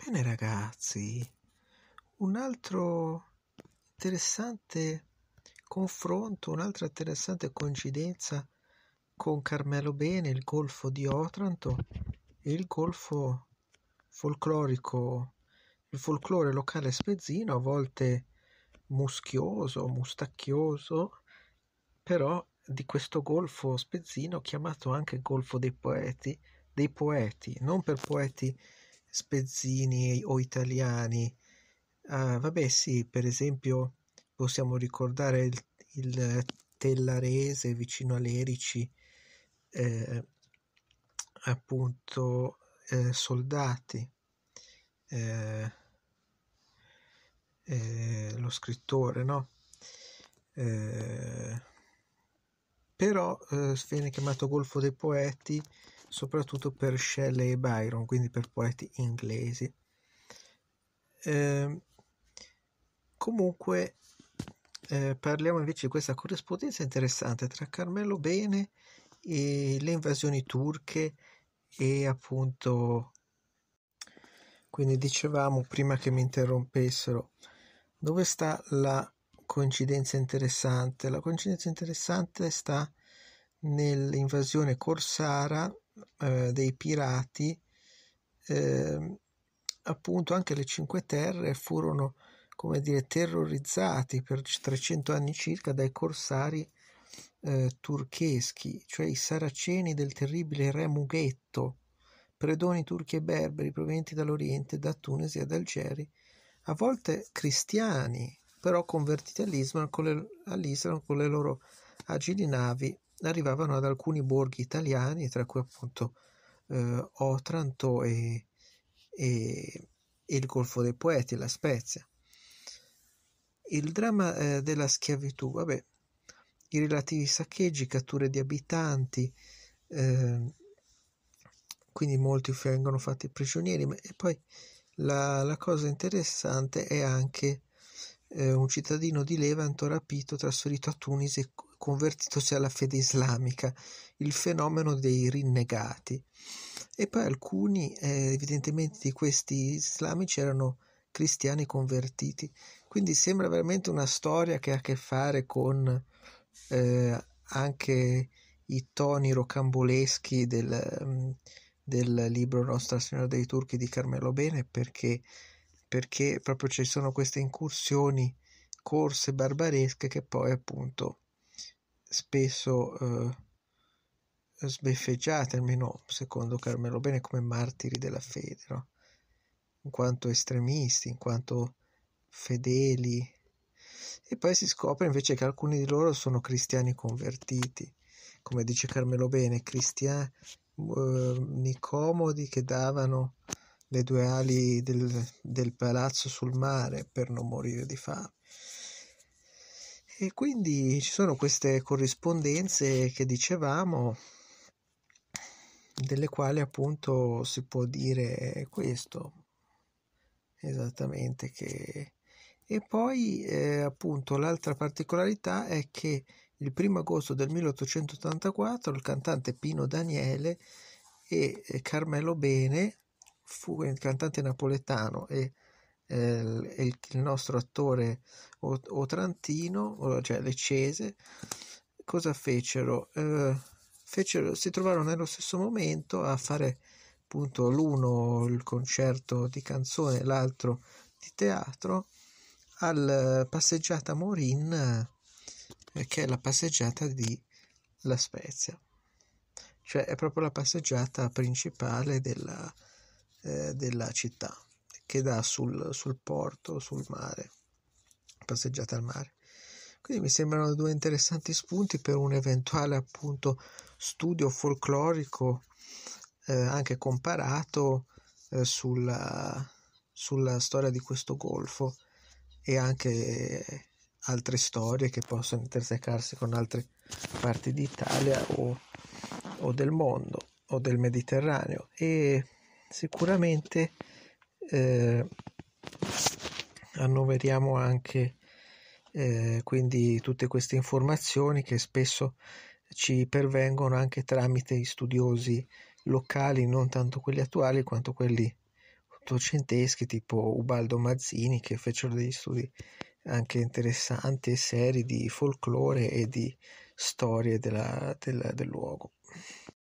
Bene ragazzi, un altro interessante confronto, un'altra interessante coincidenza con Carmelo Bene, il golfo di Otranto e il golfo folclorico, il folklore locale spezzino, a volte muschioso, mustacchioso, però di questo golfo spezzino chiamato anche golfo dei poeti, dei poeti, non per poeti spezzini o italiani. Ah, vabbè, sì, per esempio possiamo ricordare il, il Tellarese vicino a Lerici, eh, appunto, eh, soldati. Eh, eh lo scrittore, no? Eh, però eh, viene chiamato Golfo dei Poeti soprattutto per Shelley e Byron, quindi per poeti inglesi. Eh, comunque eh, parliamo invece di questa corrispondenza interessante tra Carmelo Bene e le invasioni turche e appunto quindi dicevamo prima che mi interrompessero dove sta la coincidenza interessante la coincidenza interessante sta nell'invasione corsara eh, dei pirati, eh, appunto anche le Cinque Terre furono come dire, terrorizzati per 300 anni circa dai corsari eh, turcheschi, cioè i saraceni del terribile re Mughetto, predoni turchi e berberi provenienti dall'Oriente, da Tunisi ad Algeri, a volte cristiani, però convertiti all'Islam con le, all'Islam con le loro agili navi arrivavano ad alcuni borghi italiani, tra cui appunto eh, Otranto e, e, e, il Golfo dei Poeti, la Spezia. Il dramma eh, della schiavitù, vabbè, i relativi saccheggi, catture di abitanti, eh, quindi molti vengono fatti prigionieri, ma, e poi la, la, cosa interessante è anche eh, un cittadino di Levanto rapito, trasferito a Tunisi convertitosi alla fede islamica, il fenomeno dei rinnegati. E poi alcuni, eh, evidentemente, di questi islamici erano cristiani convertiti. Quindi sembra veramente una storia che ha a che fare con eh, anche i toni rocamboleschi del, del, libro Nostra Signora dei Turchi di Carmelo Bene, perché, perché proprio ci sono queste incursioni corse barbaresche che poi appunto spesso eh, sbeffeggiate, almeno secondo Carmelo Bene, come martiri della fede, no? in quanto estremisti, in quanto fedeli. E poi si scopre invece che alcuni di loro sono cristiani convertiti, come dice Carmelo Bene, cristiani eh, che davano le due ali del, del palazzo sul mare per non morire di fame. E quindi ci sono queste corrispondenze che dicevamo, delle quali appunto si può dire questo, esattamente che... E poi eh, appunto l'altra particolarità è che il primo agosto del 1884 il cantante Pino Daniele e eh, Carmelo Bene, fu, il cantante napoletano e eh, il, il, nostro attore Otrantino, cioè Cese, cosa fecero? Eh, fecero? Si trovarono nello stesso momento a fare appunto l'uno il concerto di canzone, l'altro di teatro, al eh, passeggiata Morin, eh, che è la passeggiata di La Spezia. Cioè è proprio la passeggiata principale della, eh, della città che dà sul, sul porto, sul mare, passeggiate al mare. Quindi mi sembrano due interessanti spunti per un eventuale appunto studio folclorico eh, anche comparato eh, sulla, sulla, storia di questo golfo e anche altre storie che possono intersecarsi con altre parti d'Italia o, o del mondo o del Mediterraneo e sicuramente eh, annoveriamo anche eh, quindi tutte queste informazioni che spesso ci pervengono anche tramite studiosi locali, non tanto quelli attuali quanto quelli ottocenteschi, tipo Ubaldo Mazzini, che fecero degli studi anche interessanti e seri di folklore e di storie della, della, del luogo.